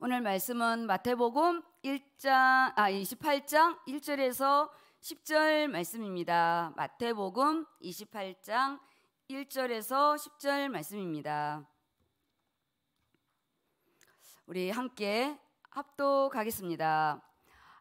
오늘 말씀은 마태복음 1장 아 28장 1절에서 10절 말씀입니다. 마태복음 28장 1절에서 10절 말씀입니다. 우리 함께 합독하겠습니다.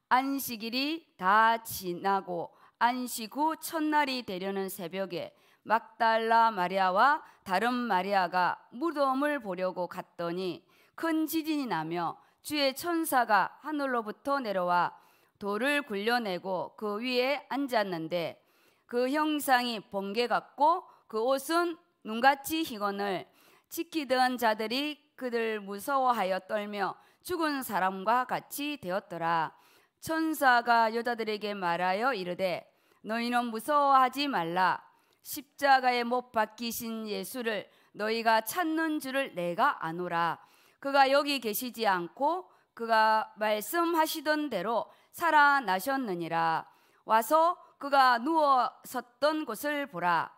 안식일이 다 지나고 안식 후 첫날이 되려는 새벽에 막달라 마리아와 다른 마리아가 무덤을 보려고 갔더니 큰 지진이 나며 주의 천사가 하늘로부터 내려와 돌을 굴려내고 그 위에 앉았는데 그 형상이 번개 같고 그 옷은 눈같이 희건을 지키던 자들이 그들 무서워하여 떨며 죽은 사람과 같이 되었더라. 천사가 여자들에게 말하여 이르되 너희는 무서워하지 말라. 십자가에 못 박히신 예수를 너희가 찾는 줄을 내가 아노라. 그가 여기 계시지 않고 그가 말씀하시던 대로 살아나셨느니라. 와서 그가 누워 섰던 곳을 보라.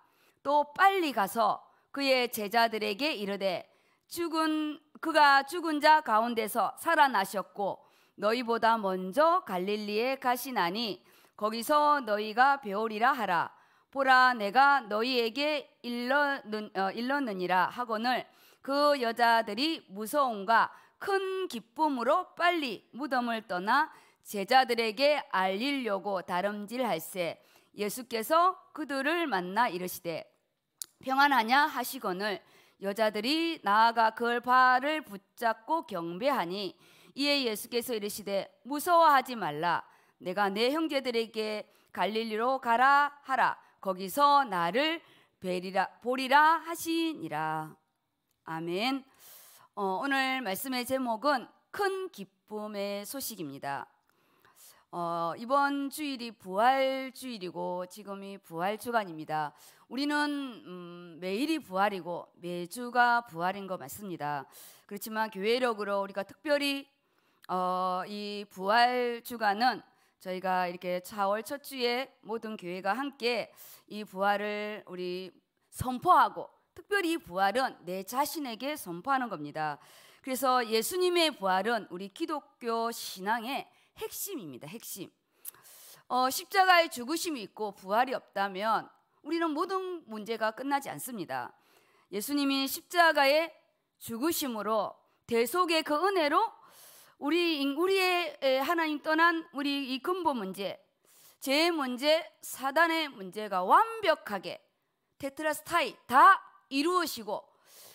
또 빨리 가서 그의 제자들에게 이르되 죽은 그가 죽은 자 가운데서 살아나셨고 너희보다 먼저 갈릴리에 가시나니 거기서 너희가 배우리라 하라. 보라 내가 너희에게 어, 일렀느니라 하거늘 그 여자들이 무서움과 큰 기쁨으로 빨리 무덤을 떠나 제자들에게 알리려고 다름질할세 예수께서 그들을 만나 이르시되 평안하냐 하시거늘 여자들이 나아가 그걸 발을 붙잡고 경배하니 이에 예수께서 이르시되 무서워하지 말라 내가 내 형제들에게 갈릴리로 가라 하라 거기서 나를 뵈리라 보리라 하시니라 아멘. 어, 오늘 말씀의 제목은 큰 기쁨의 소식입니다. 어, 이번 주일이 부활 주일이고 지금이 부활 주간입니다. 우리는 음, 매일이 부활이고 매주가 부활인 거 맞습니다. 그렇지만 교회력으로 우리가 특별히 어, 이 부활 주간은 저희가 이렇게 4월 첫 주에 모든 교회가 함께 이 부활을 우리 선포하고 특별히 부활은 내 자신에게 선포하는 겁니다. 그래서 예수님의 부활은 우리 기독교 신앙의 핵심입니다. 핵심. 어, 십자가의 죽으심이 있고 부활이 없다면 우리는 모든 문제가 끝나지 않습니다. 예수님이 십자가의 죽으심으로 대속의 그 은혜로 우리 우리의 하나님 떠난 우리 이 근본 문제, 죄의 문제, 사단의 문제가 완벽하게 테트라스타이 다 이루어시고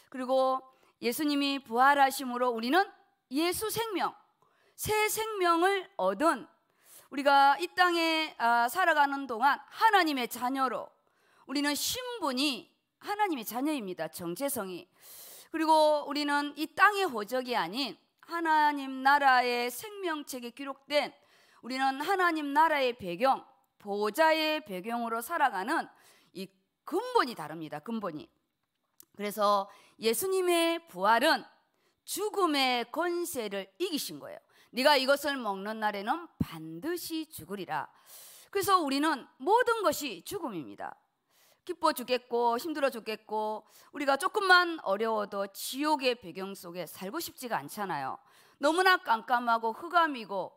그리고 예수님이 부활하심으로 우리는 예수 생명, 새 생명을 얻은 우리가 이 땅에 아, 살아가는 동안 하나님의 자녀로 우리는 신분이 하나님의 자녀입니다. 정체성이. 그리고 우리는 이 땅의 호적이 아닌 하나님 나라의 생명책에 기록된 우리는 하나님 나라의 배경, 보호자의 배경으로 살아가는 이 근본이 다릅니다. 근본이. 그래서 예수님의 부활은 죽음의 권세를 이기신 거예요. 네가 이것을 먹는 날에는 반드시 죽으리라. 그래서 우리는 모든 것이 죽음입니다. 기뻐 죽겠고 힘들어 죽겠고 우리가 조금만 어려워도 지옥의 배경 속에 살고 싶지가 않잖아요. 너무나 깜깜하고 흑암이고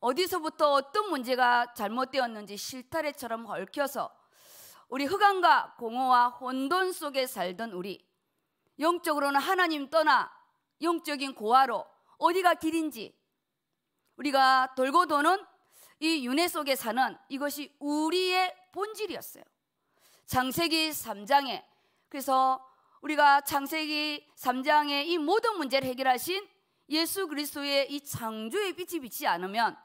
어디서부터 어떤 문제가 잘못되었는지 실타래처럼 얽혀서 우리 흑암과 공허와 혼돈 속에 살던 우리 영적으로는 하나님 떠나 영적인 고아로 어디가 길인지 우리가 돌고 도는 이 윤회 속에 사는 이것이 우리의 본질이었어요. 장세기 3장에 그래서 우리가 장세기 3장에 이 모든 문제를 해결하신 예수 그리스도의 이 창조의 빛이 비치 지 않으면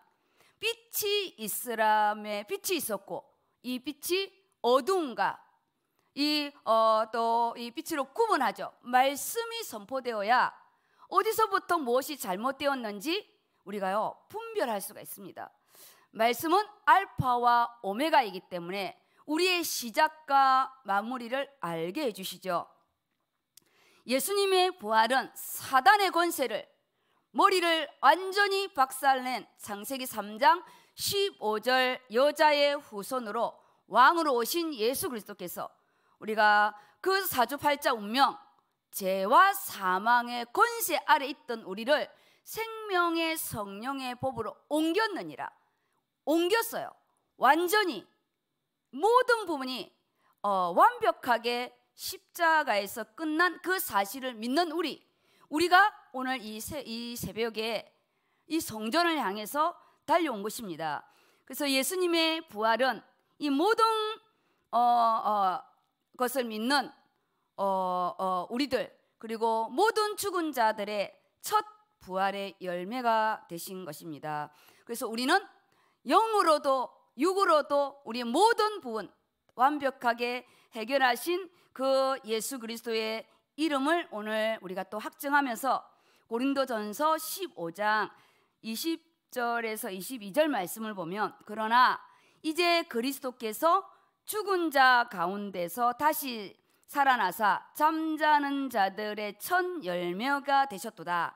빛이 있으라에 빛이 있었고 이 빛이 어두운과 이, 어, 또, 이 빛으로 구분하죠. 말씀이 선포되어야 어디서부터 무엇이 잘못되었는지 우리가요, 분별할 수가 있습니다. 말씀은 알파와 오메가이기 때문에 우리의 시작과 마무리를 알게 해주시죠. 예수님의 부활은 사단의 권세를 머리를 완전히 박살낸 창세기 3장 15절 여자의 후손으로 왕으로 오신 예수 그리스도께서 우리가 그 사주팔자 운명 죄와 사망의 권세 아래 있던 우리를 생명의 성령의 법으로 옮겼느니라 옮겼어요 완전히 모든 부분이 어, 완벽하게 십자가에서 끝난 그 사실을 믿는 우리 우리가 오늘 이, 새, 이 새벽에 이 성전을 향해서 달려온 것입니다 그래서 예수님의 부활은 이 모든 어, 어, 것을 믿는 어, 어, 우리들 그리고 모든 죽은 자들의 첫 부활의 열매가 되신 것입니다. 그래서 우리는 영으로도 육으로도 우리 모든 부분 완벽하게 해결하신 그 예수 그리스도의 이름을 오늘 우리가 또 확증하면서 고린도전서 15장 20절에서 22절 말씀을 보면 그러나 이제 그리스도께서 죽은 자 가운데서 다시 살아나사 잠자는 자들의 첫 열매가 되셨도다.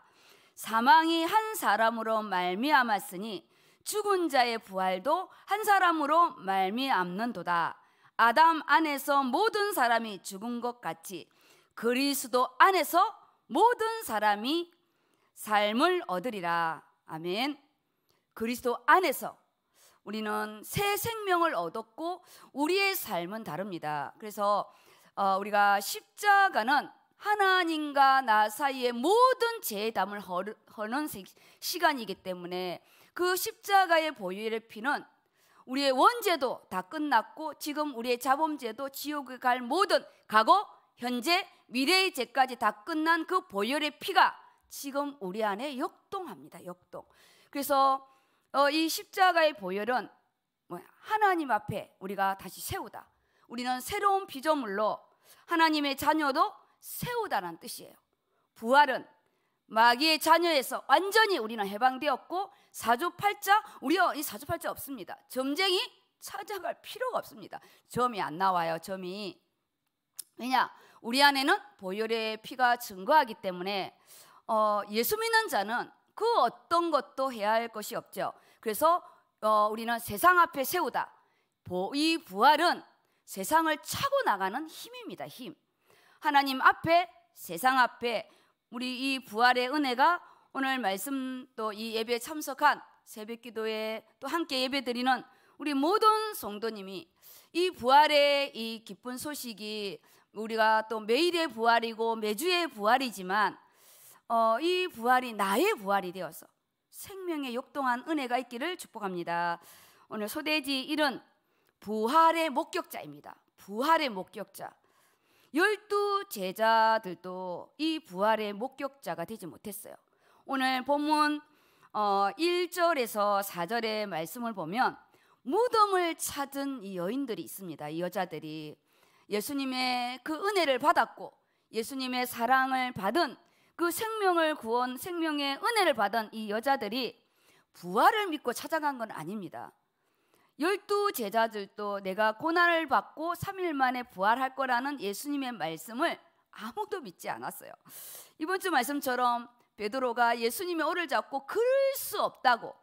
사망이 한 사람으로 말미암았으니 죽은 자의 부활도 한 사람으로 말미암는도다. 아담 안에서 모든 사람이 죽은 것 같이 그리스도 안에서 모든 사람이 삶을 얻으리라. 아멘. 그리스도 안에서 우리는 새 생명을 얻었고 우리의 삶은 다릅니다. 그래서 어, 우리가 십자가는 하나님과 나 사이의 모든 재담을 허는 시간이기 때문에 그 십자가의 보혈의 피는 우리의 원죄도 다 끝났고 지금 우리의 자범죄도 지옥에 갈 모든 과거, 현재, 미래의 죄까지 다 끝난 그 보혈의 피가 지금 우리 안에 역동합니다. 역동. 그래서 어, 이 십자가의 보혈은 뭐야? 하나님 앞에 우리가 다시 세우다. 우리는 새로운 비조물로 하나님의 자녀도 세우다라는 뜻이에요. 부활은 마귀의 자녀에서 완전히 우리는 해방되었고 사주팔자 우리요 이 사주팔자 없습니다. 점쟁이 찾아갈 필요가 없습니다. 점이 안 나와요. 점이 왜냐 우리 안에는 보혈의 피가 증거하기 때문에 어, 예수 믿는 자는 그 어떤 것도 해야 할 것이 없죠. 그래서 어, 우리는 세상 앞에 세우다. 이 부활은 세상을 차고 나가는 힘입니다. 힘. 하나님 앞에 세상 앞에 우리 이 부활의 은혜가 오늘 말씀 또이예배 참석한 새벽 기도에 또 함께 예배 드리는 우리 모든 성도님이 이 부활의 이 기쁜 소식이 우리가 또 매일의 부활이고 매주의 부활이지만 어, 이 부활이 나의 부활이 되어서 생명의 역동한 은혜가 있기를 축복합니다. 오늘 소대지 1은 부활의 목격자입니다. 부활의 목격자. 열두 제자들도 이 부활의 목격자가 되지 못했어요. 오늘 본문 어, 1절에서 4절의 말씀을 보면 무덤을 찾은 이 여인들이 있습니다. 이 여자들이 예수님의 그 은혜를 받았고 예수님의 사랑을 받은 그 생명을 구원, 생명의 은혜를 받은 이 여자들이 부활을 믿고 찾아간 건 아닙니다. 열두 제자들도 내가 고난을 받고 3일 만에 부활할 거라는 예수님의 말씀을 아무도 믿지 않았어요. 이번 주 말씀처럼 베드로가 예수님의 오를 잡고 그럴 수 없다고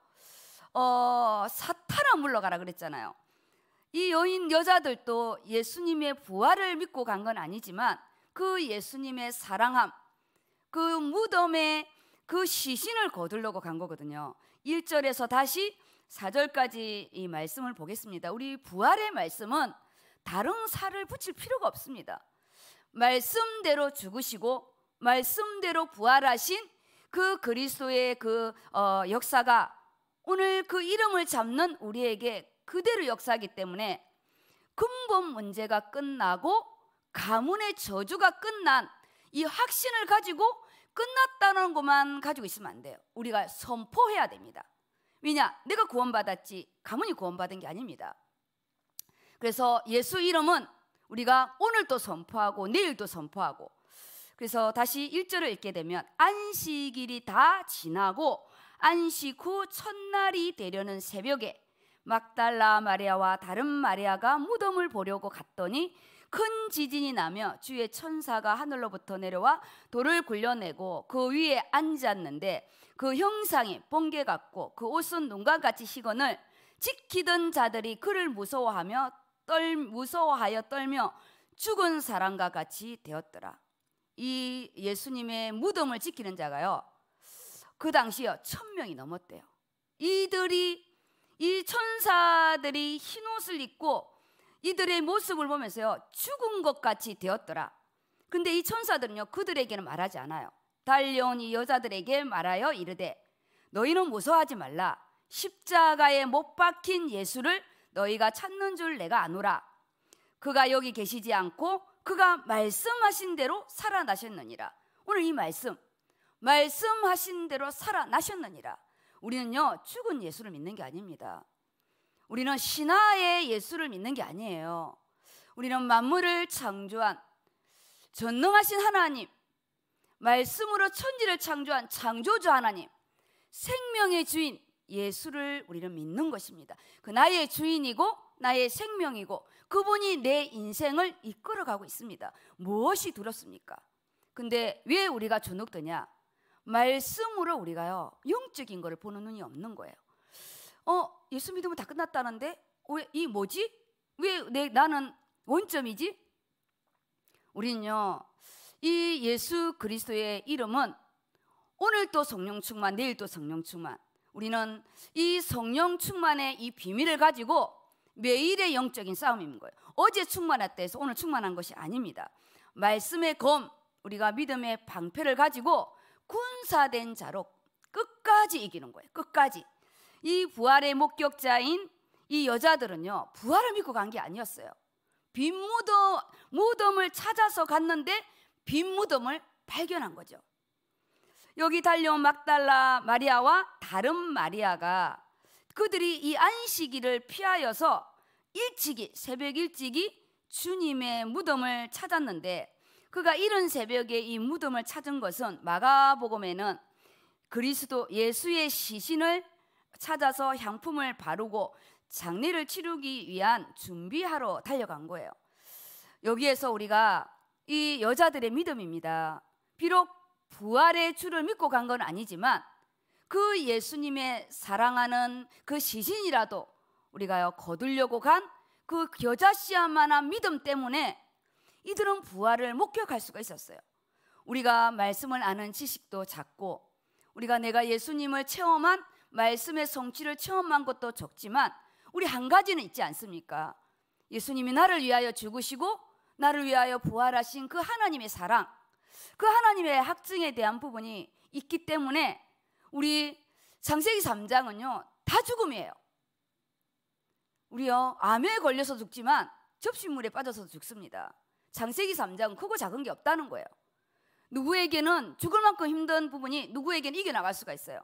어, 사탄아 물러가라 그랬잖아요. 이 여인 여자들도 예수님의 부활을 믿고 간 건 아니지만 그 예수님의 사랑함, 그 무덤에 그 시신을 거둘려고간 거거든요. 1절에서 다시 4절까지 이 말씀을 보겠습니다. 우리 부활의 말씀은 다른 살을 붙일 필요가 없습니다. 말씀대로 죽으시고 말씀대로 부활하신 그 그리스도의 그 어, 역사가 오늘 그 이름을 잡는 우리에게 그대로 역사하기 때문에 근본 문제가 끝나고 가문의 저주가 끝난 이 확신을 가지고 끝났다는 것만 가지고 있으면 안 돼요. 우리가 선포해야 됩니다. 왜냐? 내가 구원받았지 가문이 구원받은 게 아닙니다. 그래서 예수 이름은 우리가 오늘도 선포하고 내일도 선포하고 그래서 다시 1절을 읽게 되면 안식일이 다 지나고 안식 후 첫날이 되려는 새벽에 막달라 마리아와 다른 마리아가 무덤을 보려고 갔더니 큰 지진이 나며 주의 천사가 하늘로부터 내려와 돌을 굴려내고 그 위에 앉았는데 그 형상이 번개 같고 그 옷은 눈과 같이 시건을 지키던 자들이 그를 무서워하며 떨 무서워하여 떨며 죽은 사람과 같이 되었더라. 이 예수님의 무덤을 지키는 자가요. 그 당시에 천 명이 넘었대요. 이들이 이 천사들이 흰 옷을 입고 이들의 모습을 보면서요 죽은 것 같이 되었더라. 근데 이 천사들은요 그들에게는 말하지 않아요. 달려온 이 여자들에게 말하여 이르되 너희는 무서워하지 말라. 십자가에 못 박힌 예수를 너희가 찾는 줄 내가 아노라. 그가 여기 계시지 않고 그가 말씀하신 대로 살아나셨느니라. 오늘 이 말씀, 말씀하신 대로 살아나셨느니라. 우리는요, 죽은 예수를 믿는 게 아닙니다. 우리는 신하의 예수를 믿는 게 아니에요. 우리는 만물을 창조한 전능하신 하나님, 말씀으로 천지를 창조한 창조주 하나님, 생명의 주인 예수를 우리는 믿는 것입니다. 그 나의 주인이고 나의 생명이고 그분이 내 인생을 이끌어가고 있습니다. 무엇이 두렵습니까? 근데 왜 우리가 주눅드냐? 말씀으로 우리가요 영적인 것을 보는 눈이 없는 거예요. 어 예수 믿으면 다 끝났다는데 왜이 어, 뭐지? 왜 내 나는 원점이지? 우리는요 이 예수 그리스도의 이름은 오늘 도 성령 충만, 내일 도 성령 충만. 우리는 이 성령 충만의 이 비밀을 가지고 매일의 영적인 싸움인 거예요. 어제 충만했다 해서 오늘 충만한 것이 아닙니다. 말씀의 검, 우리가 믿음의 방패를 가지고 군사된 자로 끝까지 이기는 거예요. 끝까지. 이 부활의 목격자인 이 여자들은요, 부활을 믿고 간 게 아니었어요. 빈 무덤, 무덤을 찾아서 갔는데 빈 무덤을 발견한 거죠. 여기 달려온 막달라 마리아와 다른 마리아가 그들이 이 안식일을 피하여서 일찍이, 새벽 일찍이 주님의 무덤을 찾았는데 그가 이른 새벽에 이 무덤을 찾은 것은 마가복음에는 그리스도 예수의 시신을 찾아서 향품을 바르고 장례를 치르기 위한 준비하러 달려간 거예요. 여기에서 우리가 이 여자들의 믿음입니다. 비록 부활의 주를 믿고 간 건 아니지만 그 예수님의 사랑하는 그 시신이라도 우리가요 거두려고 간 그 여자 씨야만한 믿음 때문에 이들은 부활을 목격할 수가 있었어요. 우리가 말씀을 아는 지식도 작고 우리가 내가 예수님을 체험한 말씀의 성취를 체험한 것도 적지만 우리 한 가지는 있지 않습니까? 예수님이 나를 위하여 죽으시고 나를 위하여 부활하신 그 하나님의 사랑, 그 하나님의 학증에 대한 부분이 있기 때문에 우리 장세기 3장은요, 다 죽음이에요. 우리요, 암에 걸려서 죽지만 접시물에 빠져서 죽습니다. 장세기 3장은 크고 작은 게 없다는 거예요. 누구에게는 죽을 만큼 힘든 부분이 누구에게는 이겨나갈 수가 있어요.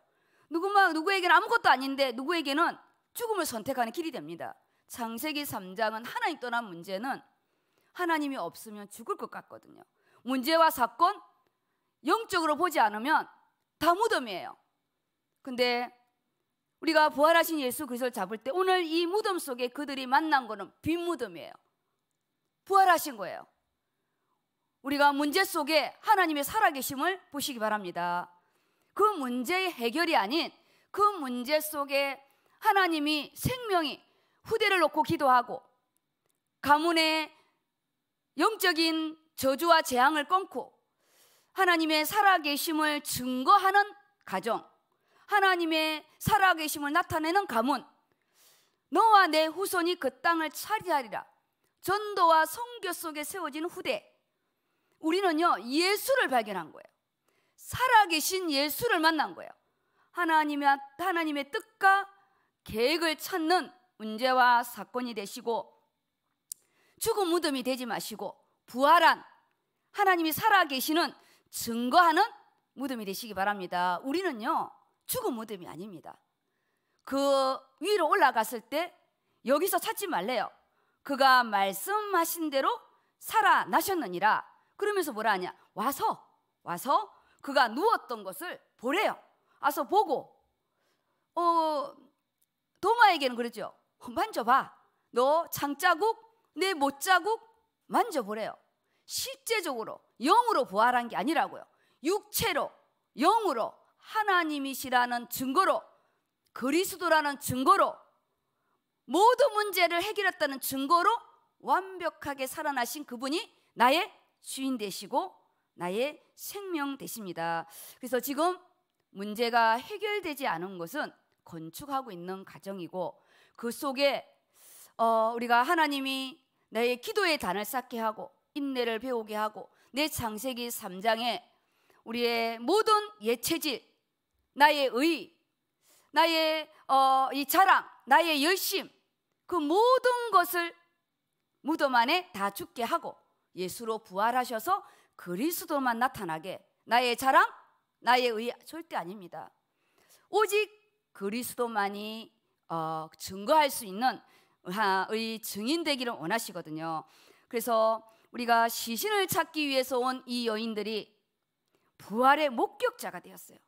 누구만 누구에게는 아무것도 아닌데 누구에게는 죽음을 선택하는 길이 됩니다. 창세기 3장은 하나님 떠난 문제는 하나님이 없으면 죽을 것 같거든요. 문제와 사건 영적으로 보지 않으면 다 무덤이에요. 근데 우리가 부활하신 예수 그리스도를 잡을 때 오늘 이 무덤 속에 그들이 만난 거는 빈 무덤이에요. 부활하신 거예요. 우리가 문제 속에 하나님의 살아계심을 보시기 바랍니다. 그 문제의 해결이 아닌 그 문제 속에 하나님이 생명이 후대를 놓고 기도하고 가문의 영적인 저주와 재앙을 끊고 하나님의 살아계심을 증거하는 가정, 하나님의 살아계심을 나타내는 가문, 너와 내 후손이 그 땅을 차지하리라. 전도와 성교 속에 세워진 후대. 우리는요, 예수를 발견한 거예요. 살아계신 예수를 만난 거예요. 하나님의, 하나님의 뜻과 계획을 찾는 문제와 사건이 되시고 죽은 무덤이 되지 마시고 부활한 하나님이 살아계시는 증거하는 무덤이 되시기 바랍니다. 우리는요, 죽은 무덤이 아닙니다. 그 위로 올라갔을 때 여기서 찾지 말래요. 그가 말씀하신 대로 살아나셨느니라. 그러면서 뭐라 하냐? 와서, 와서 그가 누웠던 것을 보래요. 와서 보고 어 도마에게는 그러죠. 어, 만져봐. 너 장자국, 내 못자국 만져보래요. 실제적으로 영으로 보아란 게 아니라고요. 육체로 영으로 하나님이시라는 증거로 그리스도라는 증거로 모든 문제를 해결했다는 증거로 완벽하게 살아나신 그분이 나의 주인 되시고 나의 생명 되십니다. 그래서 지금 문제가 해결되지 않은 것은 건축하고 있는 과정이고 그 속에 어, 우리가 하나님이 나의 기도의 단을 쌓게 하고 인내를 배우게 하고 내 창세기 3장에 우리의 모든 예체질, 나의 의, 나의 어, 이 자랑, 나의 열심 그 모든 것을 무덤 안에 다 죽게 하고 예수로 부활하셔서 그리스도만 나타나게 나의 자랑, 나의 의야 절대 아닙니다. 오직 그리스도만이 어, 증거할 수 있는 의 증인 되기를 원하시거든요. 그래서 우리가 시신을 찾기 위해서 온 이 여인들이 부활의 목격자가 되었어요.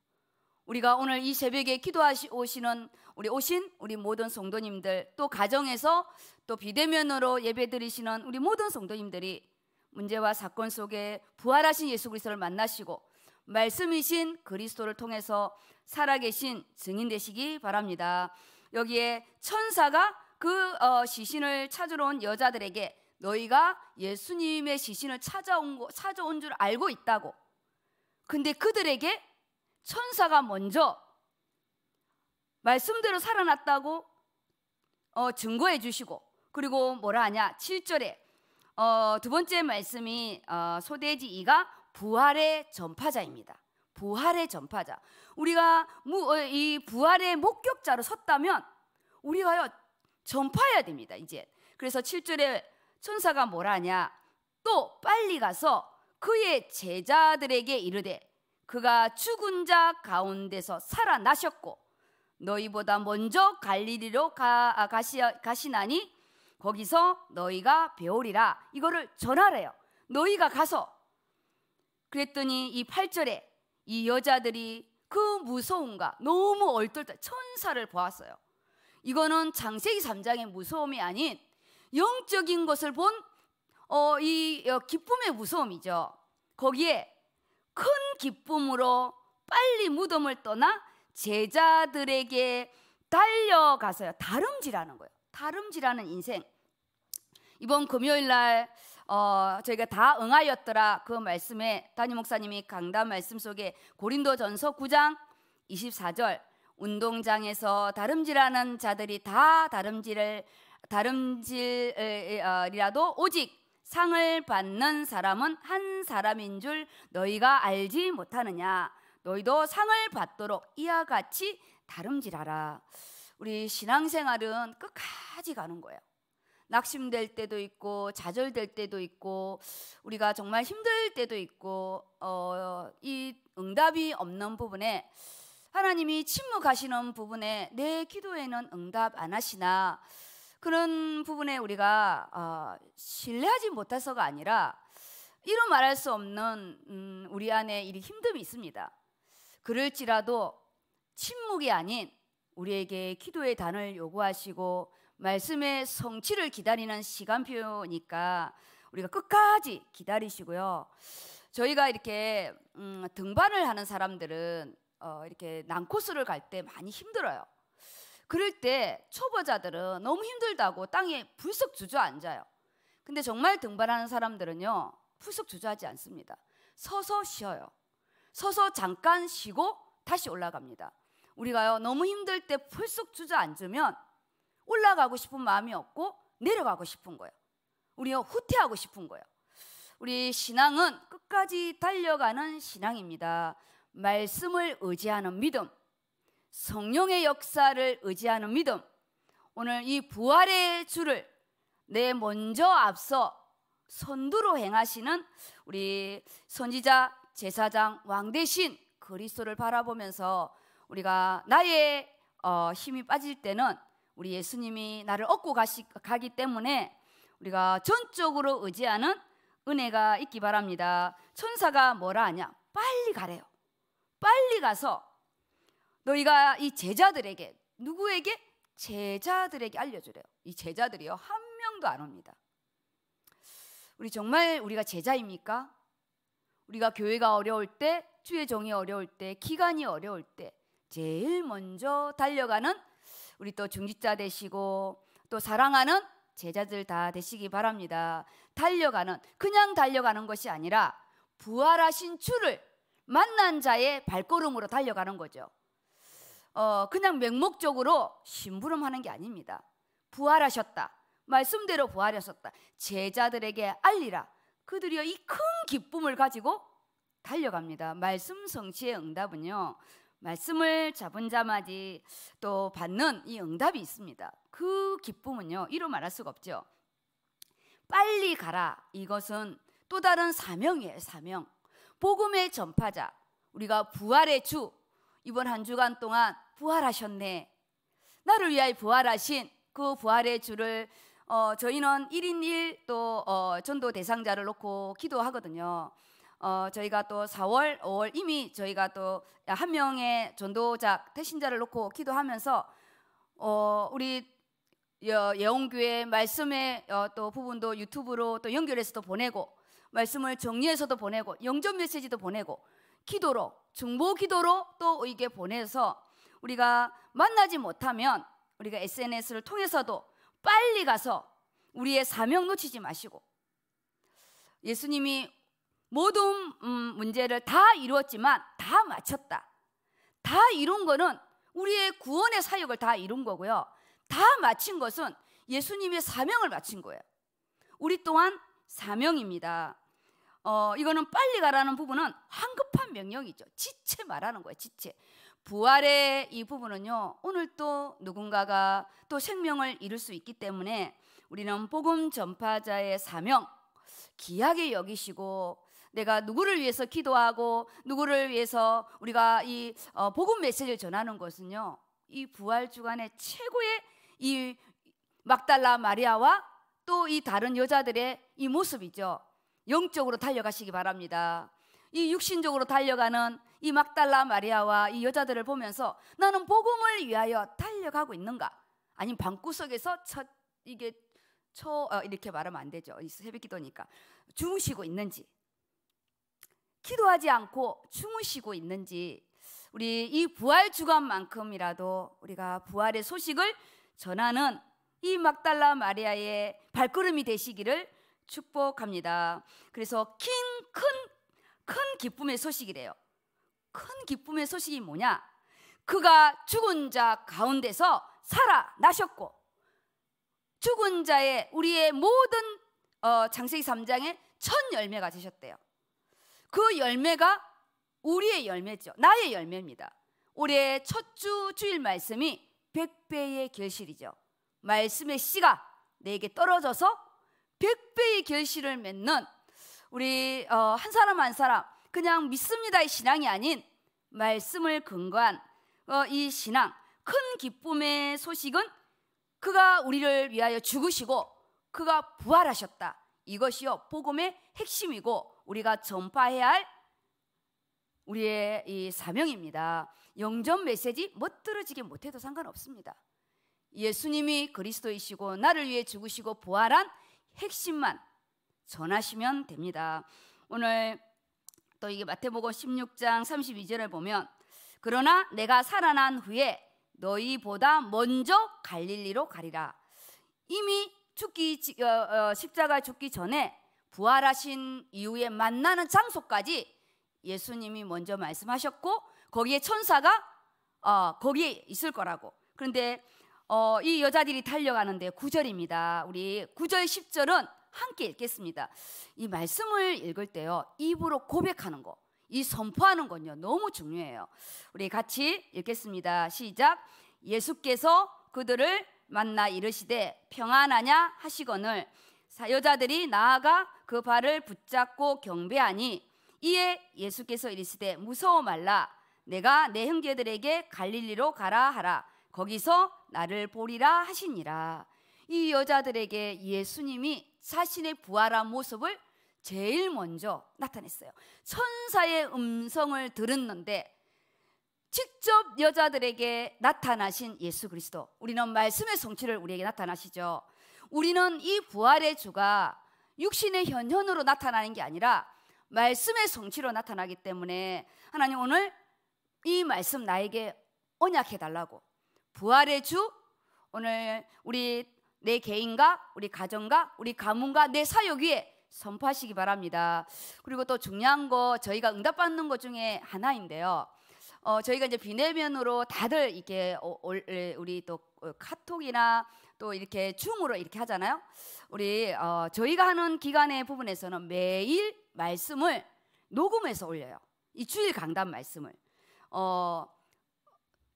우리가 오늘 이 새벽에 기도하시 오시는 우리 오신 우리 모든 성도님들 또 가정에서 또 비대면으로 예배드리시는 우리 모든 성도님들이 문제와 사건 속에 부활하신 예수 그리스도를 만나시고 말씀이신 그리스도를 통해서 살아계신 증인 되시기 바랍니다. 여기에 천사가 그 어, 시신을 찾으러 온 여자들에게 너희가 예수님의 시신을 찾아온 거, 찾아온 줄 알고 있다고. 근데 그들에게 천사가 먼저 말씀대로 살아났다고 어, 증거해 주시고 그리고 뭐라 하냐 7절에 어, 두 번째 말씀이 어, 소대지 이가 부활의 전파자입니다. 부활의 전파자. 우리가 무, 어, 이 부활의 목격자로 섰다면 우리가요 전파해야 됩니다. 이제 그래서 7절에 천사가 뭐라냐 또 빨리 가서 그의 제자들에게 이르되 그가 죽은 자 가운데서 살아나셨고 너희보다 먼저 갈리리로 가, 아, 가시, 가시나니 거기서 너희가 배우리라 이거를 전하래요. 너희가 가서 그랬더니 이 8절에 이 여자들이 그 무서움과 너무 얼떨떨 천사를 보았어요. 이거는 장세기 3장의 무서움이 아닌 영적인 것을 본 어, 이 어, 기쁨의 무서움이죠. 거기에 큰 기쁨으로 빨리 무덤을 떠나 제자들에게 달려가서요. 다름질하는 거예요. 다름질하는 인생. 이번 금요일 날 어, 저희가 다 응하였더라 그 말씀에 담임 목사님이 강단 말씀 속에 고린도전서 9장 24절 운동장에서 다름질하는 자들이 다 다름질을 다름질이라도 오직 상을 받는 사람은 한 사람인 줄 너희가 알지 못하느냐 너희도 상을 받도록 이와 같이 다름질하라. 우리 신앙생활은 끝까지 가는 거예요. 낙심될 때도 있고 좌절될 때도 있고 우리가 정말 힘들 때도 있고 어, 이 응답이 없는 부분에 하나님이 침묵하시는 부분에 내 기도에는 응답 안 하시나 그런 부분에 우리가 어, 신뢰하지 못해서가 아니라 이런 말할 수 없는 음, 우리 안에 이 힘듦이 있습니다. 그럴지라도 침묵이 아닌 우리에게 기도의 단을 요구하시고 말씀의 성취를 기다리는 시간표니까 우리가 끝까지 기다리시고요. 저희가 이렇게 음, 등반을 하는 사람들은 어, 이렇게 난코스를 갈 때 많이 힘들어요. 그럴 때 초보자들은 너무 힘들다고 땅에 불쑥 주저앉아요. 근데 정말 등반하는 사람들은요, 불쑥 주저하지 않습니다. 서서 쉬어요. 서서 잠깐 쉬고 다시 올라갑니다. 우리가요 너무 힘들 때풀썩 주저앉으면 올라가고 싶은 마음이 없고 내려가고 싶은 거예요. 우리요 후퇴하고 싶은 거예요. 우리 신앙은 끝까지 달려가는 신앙입니다. 말씀을 의지하는 믿음, 성령의 역사를 의지하는 믿음. 오늘 이 부활의 주를 내 먼저 앞서 선두로 행하시는 우리 선지자 제사장 왕 대신 그리스도를 바라보면서 우리가 나의 어, 힘이 빠질 때는 우리 예수님이 나를 얻고 가시, 가기 때문에 우리가 전적으로 의지하는 은혜가 있기 바랍니다. 천사가 뭐라 하냐? 빨리 가래요. 빨리 가서 너희가 이 제자들에게 누구에게 제자들에게 알려주래요. 이 제자들이요 한 명도 안 옵니다. 우리 정말 우리가 제자입니까? 우리가 교회가 어려울 때, 주의 종이 어려울 때, 기간이 어려울 때, 제일 먼저 달려가는 우리 또 중직자 되시고 또 사랑하는 제자들 다 되시기 바랍니다. 달려가는 그냥 달려가는 것이 아니라 부활하신 주를 만난 자의 발걸음으로 달려가는 거죠. 어, 그냥 맹목적으로 심부름하는 게 아닙니다. 부활하셨다. 말씀대로 부활하셨다. 제자들에게 알리라. 그들이이 큰 기쁨을 가지고 달려갑니다. 말씀 성취의 응답은요. 말씀을 잡은 자마디 또 받는 이 응답이 있습니다. 그 기쁨은요, 이로 말할 수가 없죠. 빨리 가라. 이것은 또 다른 사명이에요, 사명. 복음의 전파자. 우리가 부활의 주. 이번 한 주간 동안 부활하셨네. 나를 위하여 부활하신 그 부활의 주를 어, 저희는 1인 1또 어, 전도 대상자를 놓고 기도하거든요. 어, 저희가 또 4월, 5월 이미 저희가 또 한 명의 전도자 태신자를 놓고 기도하면서 어, 우리 예원교회 말씀의 어, 또 부분도 유튜브로 또 연결해서도 보내고 말씀을 정리해서도 보내고 영접 메시지도 보내고 기도로 중보 기도로 또 이게 보내서 우리가 만나지 못하면 우리가 SNS를 통해서도 빨리 가서 우리의 사명 놓치지 마시고 예수님이 모든 음, 문제를 다 이루었지만 다 마쳤다. 다 이룬 거는 우리의 구원의 사역을 다 이룬 거고요. 다 마친 것은 예수님의 사명을 마친 거예요. 우리 또한 사명입니다. 어, 이거는 빨리 가라는 부분은 황급한 명령이죠. 지체 말하는 거예요. 지체. 부활의 이 부분은요. 오늘 또 누군가가 또 생명을 잃을 수 있기 때문에 우리는 복음 전파자의 사명 귀하게 여기시고 내가 누구를 위해서 기도하고 누구를 위해서 우리가 이 어, 복음 메시지를 전하는 것은요. 이 부활 주간의 최고의 이 막달라 마리아와 또 이 다른 여자들의 이 모습이죠. 영적으로 달려가시기 바랍니다. 이 육신적으로 달려가는 이 막달라 마리아와 이 여자들을 보면서 나는 복음을 위하여 달려가고 있는가? 아니면 방구석에서 첫 이게 초 어, 이렇게 말하면 안 되죠. 이 새벽 기도니까 주무시고 있는지 기도하지 않고 주무시고 있는지 우리 이 부활 주간만큼이라도 우리가 부활의 소식을 전하는 이 막달라 마리아의 발걸음이 되시기를 축복합니다. 그래서 긴큰큰 기쁨의 소식이래요. 큰 기쁨의 소식이 뭐냐? 그가 죽은 자 가운데서 살아나셨고 죽은 자의 우리의 모든 어, 장세기 3장의 첫 열매가 되셨대요. 그 열매가 우리의 열매죠. 나의 열매입니다. 올해 첫주 주일 말씀이 백배의 결실이죠. 말씀의 씨가 내게 떨어져서 백배의 결실을 맺는 우리 어, 한 사람 한 사람 그냥 믿습니다의 신앙이 아닌 말씀을 근거한 어, 이 신앙 큰 기쁨의 소식은 그가 우리를 위하여 죽으시고 그가 부활하셨다. 이것이요 복음의 핵심이고 우리가 전파해야 할 우리의 이 사명입니다. 영전 메시지 멋들어지게 못해도 상관없습니다. 예수님이 그리스도이시고 나를 위해 죽으시고 부활한 핵심만 전하시면 됩니다. 오늘 또 이게 마태복음 16장 32절을 보면 그러나 내가 살아난 후에 너희보다 먼저 갈릴리로 가리라. 이미 죽기 어, 어, 십자가 죽기 전에 부활하신 이후에 만나는 장소까지 예수님이 먼저 말씀하셨고 거기에 천사가 어, 거기에 있을 거라고. 그런데 어, 이 여자들이 달려가는데 구절입니다 우리 구절십절은 함께 읽겠습니다. 이 말씀을 읽을 때요. 입으로 고백하는 거. 이 선포하는 건요. 너무 중요해요. 우리 같이 읽겠습니다. 시작. 예수께서 그들을 만나 이르시되 평안하냐 하시거늘 사여자들이 나아가 그 발을 붙잡고 경배하니 이에 예수께서 이르시되 무서워 말라 내가 내 형제들에게 갈릴리로 가라 하라 거기서 나를 보리라 하시니라 이 여자들에게 예수님이 자신의 부활한 모습을 제일 먼저 나타냈어요. 천사의 음성을 들었는데 직접 여자들에게 나타나신 예수 그리스도. 우리는 말씀의 성취를 우리에게 나타나시죠. 우리는 이 부활의 주가 육신의 현현으로 나타나는 게 아니라 말씀의 성취로 나타나기 때문에 하나님 오늘 이 말씀 나에게 언약해 달라고 부활의 주 오늘 우리 내 개인과 우리 가정과 우리 가문과 내 사역 위에 선포하시기 바랍니다. 그리고 또 중요한 거 저희가 응답받는 것 중에 하나인데요. 어, 저희가 이제 비내면으로 다들 이렇게 오, 어, 오, 우리 또 카톡이나 또 이렇게 춤으로 이렇게 하잖아요. 우리 어, 저희가 하는 기간의 부분에서는 매일 말씀을 녹음해서 올려요. 이 주일 강단 말씀을 어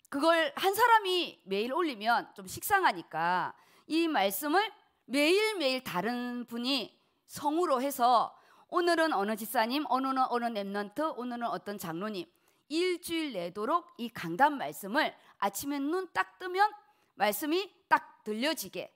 그걸 한 사람이 매일 올리면 좀 식상하니까 이 말씀을 매일 매일 다른 분이 성으로 해서 오늘은 어느 집사님, 오늘은 어느 랩런트, 오늘은 어떤 장로님 일주일 내도록 이 강단 말씀을 아침에 눈 딱 뜨면 말씀이 딱 들려지게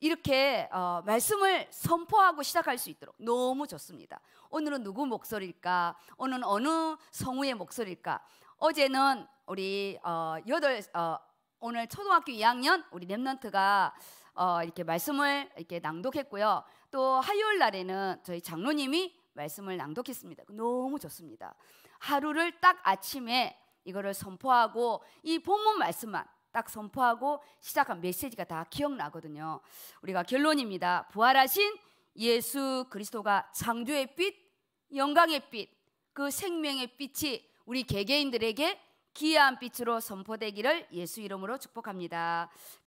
이렇게 어, 말씀을 선포하고 시작할 수 있도록 너무 좋습니다. 오늘은 누구 목소리일까? 오늘은 어느 성우의 목소리일까? 어제는 우리 어, 여덟 어, 오늘 초등학교 2학년 우리 랩런트가 어, 이렇게 말씀을 이렇게 낭독했고요. 또 화요일 날에는 저희 장로님이 말씀을 낭독했습니다. 너무 좋습니다. 하루를 딱 아침에 이거를 선포하고 이 본문 말씀만 딱 선포하고 시작한 메시지가 다 기억나거든요. 우리가 결론입니다. 부활하신 예수 그리스도가 창조의 빛, 영광의 빛, 그 생명의 빛이 우리 개개인들에게 기한 빛으로 선포되기를 예수 이름으로 축복합니다.